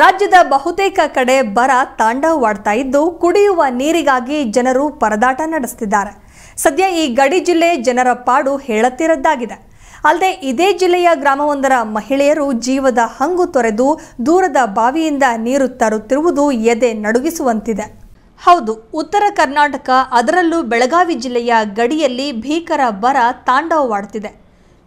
ರಾಜ್ಯದ ಬಹುತೇಕ ಕಡೆ ಬರ ತಾಂಡವವಾಡ್ತಾ ಇದ್ದು ಕುಡಿಯುವ ನೀರಿಗಾಗಿ ಜನರು ಪರದಾಟ ನಡೆಸುತ್ತಿದ್ದಾರೆ ಸದ್ಯ ಈ ಗಡಿ ಜಿಲ್ಲೆ ಜನರ ಪಾಡು ಹೇಳತ್ತಿರದ್ದಾಗಿದೆ ಅಲ್ಲದೆ ಇದೇ ಜಿಲ್ಲೆಯ ಗ್ರಾಮವೊಂದರ ಮಹಿಳೆಯರು ಜೀವದ ಹಂಗು ತೊರೆದು ದೂರದ ಬಾವಿಯಿಂದ ನೀರು ತರುತ್ತಿರುವುದು ಎದೆ ನಡುಗಿಸುವಂತಿದೆ ಹೌದು ಉತ್ತರ ಕರ್ನಾಟಕ ಅದರಲ್ಲೂ ಬೆಳಗಾವಿ ಜಿಲ್ಲೆಯ ಗಡಿಯಲ್ಲಿ ಭೀಕರ ಬರ ತಾಂಡವವಾಡುತ್ತಿದೆ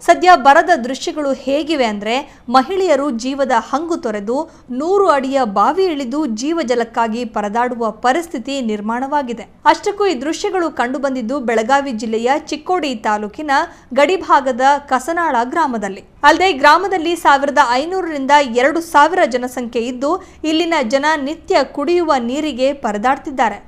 ಸದ್ಯ ಬರದ ದೃಶ್ಯಗಳು ಹೇಗಿವೆ ಅಂದರೆ ಮಹಿಳೆಯರು ಜೀವದ ಹಂಗು ತೊರೆದು ನೂರು ಅಡಿಯ ಬಾವಿ ಇಳಿದು ಜೀವಜಲಕ್ಕಾಗಿ ಪರದಾಡುವ ಪರಿಸ್ಥಿತಿ ನಿರ್ಮಾಣವಾಗಿದೆ ಅಷ್ಟಕ್ಕೂ ಈ ದೃಶ್ಯಗಳು ಕಂಡುಬಂದಿದ್ದು ಬೆಳಗಾವಿ ಜಿಲ್ಲೆಯ ಚಿಕ್ಕೋಡಿ ತಾಲೂಕಿನ ಗಡಿಭಾಗದ ಕಸನಾಳ ಗ್ರಾಮದಲ್ಲಿ ಅಲ್ಲದೆ ಗ್ರಾಮದಲ್ಲಿ ಸಾವಿರದ ಐನೂರರಿಂದ ಎರಡು ಸಾವಿರ ಜನಸಂಖ್ಯೆ ಇದ್ದು ಇಲ್ಲಿನ ಜನ ನಿತ್ಯ ಕುಡಿಯುವ ನೀರಿಗೆ ಪರದಾಡ್ತಿದ್ದಾರೆ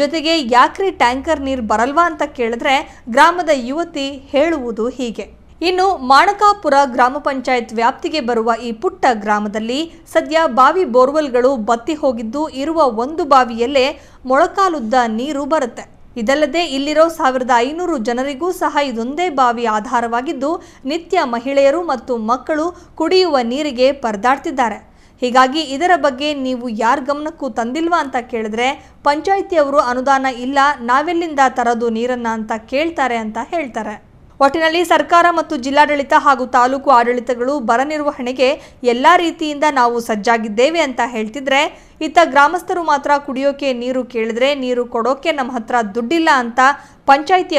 ಜೊತೆಗೆ ಯಾಕ್ರಿ ಟ್ಯಾಂಕರ್ ನೀರು ಬರಲ್ವಾ ಅಂತ ಕೇಳಿದ್ರೆ ಗ್ರಾಮದ ಯುವತಿ ಹೇಳುವುದು ಹೀಗೆ ಇನ್ನು ಮಾಣಕಾಪುರ ಗ್ರಾಮ ಪಂಚಾಯತ್ ವ್ಯಾಪ್ತಿಗೆ ಬರುವ ಈ ಪುಟ್ಟ ಗ್ರಾಮದಲ್ಲಿ ಸದ್ಯ ಬಾವಿ ಬೋರ್ವೆಲ್ಗಳು ಬತ್ತಿ ಹೋಗಿದ್ದು ಇರುವ ಒಂದು ಬಾವಿಯಲ್ಲೇ ಮೊಳಕಾಲುದ್ದ ನೀರು ಬರುತ್ತೆ ಇದಲ್ಲದೆ ಇಲ್ಲಿರೋ ಸಾವಿರದ ಐನೂರು ಜನರಿಗೂ ಸಹ ಇದೊಂದೇ ಬಾವಿ ಆಧಾರವಾಗಿದ್ದು ನಿತ್ಯ ಮಹಿಳೆಯರು ಮತ್ತು ಮಕ್ಕಳು ಕುಡಿಯುವ ನೀರಿಗೆ ಪರದಾಡ್ತಿದ್ದಾರೆ ಹೀಗಾಗಿ ಇದರ ಬಗ್ಗೆ ನೀವು ಯಾರ ಗಮನಕ್ಕೂ ತಂದಿಲ್ವಾ ಅಂತ ಕೇಳಿದ್ರೆ ಪಂಚಾಯಿತಿಯವರು ಅನುದಾನ ಇಲ್ಲ ನಾವೆಲ್ಲಿಂದ ತರೋದು ನೀರನ್ನ ಅಂತ ಕೇಳ್ತಾರೆ ಅಂತ ಹೇಳ್ತಾರೆ ಒಟ್ಟಿನಲ್ಲಿ ಸರ್ಕಾರ ಮತ್ತು ಜಿಲ್ಲಾಡಳಿತ ಹಾಗೂ ತಾಲೂಕು ಆಡಳಿತಗಳು ಬರ ನಿರ್ವಹಣೆಗೆ ಎಲ್ಲ ರೀತಿಯಿಂದ ನಾವು ಸಜ್ಜಾಗಿದ್ದೇವೆ ಅಂತ ಹೇಳ್ತಿದ್ರೆ ಇತ್ತ ಗ್ರಾಮಸ್ಥರು ಮಾತ್ರ ಕುಡಿಯೋಕೆ ನೀರು ಕೇಳಿದ್ರೆ ನೀರು ಕೊಡೋಕೆ ನಮ್ಮ ಹತ್ರ ದುಡ್ಡಿಲ್ಲ ಅಂತ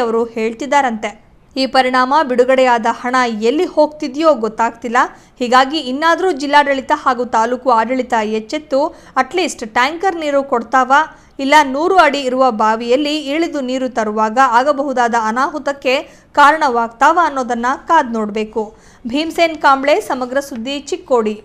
ಅವರು ಹೇಳ್ತಿದ್ದಾರಂತೆ ಈ ಪರಿಣಾಮ ಬಿಡುಗಡೆಯಾದ ಹಣ ಎಲ್ಲಿ ಹೋಗ್ತಿದೆಯೋ ಗೊತ್ತಾಗ್ತಿಲ್ಲ ಹೀಗಾಗಿ ಇನ್ನಾದರೂ ಜಿಲ್ಲಾಡಳಿತ ಹಾಗೂ ತಾಲೂಕು ಆಡಳಿತ ಎಚ್ಚೆತ್ತು ಅಟ್ಲೀಸ್ಟ್ ಟ್ಯಾಂಕರ್ ನೀರು ಕೊಡ್ತಾವಾ ಇಲ್ಲ ನೂರು ಅಡಿ ಇರುವ ಬಾವಿಯಲ್ಲಿ ಇಳಿದು ನೀರು ತರುವಾಗ ಆಗಬಹುದಾದ ಅನಾಹುತಕ್ಕೆ ಕಾರಣವಾಗ್ತಾವ ಅನ್ನೋದನ್ನ ಕಾದ್ ನೋಡಬೇಕು ಭೀಮಸೇನ್ ಕಾಂಬ್ಳೆ ಸಮಗ್ರ ಸುದ್ದಿ ಚಿಕ್ಕೋಡಿ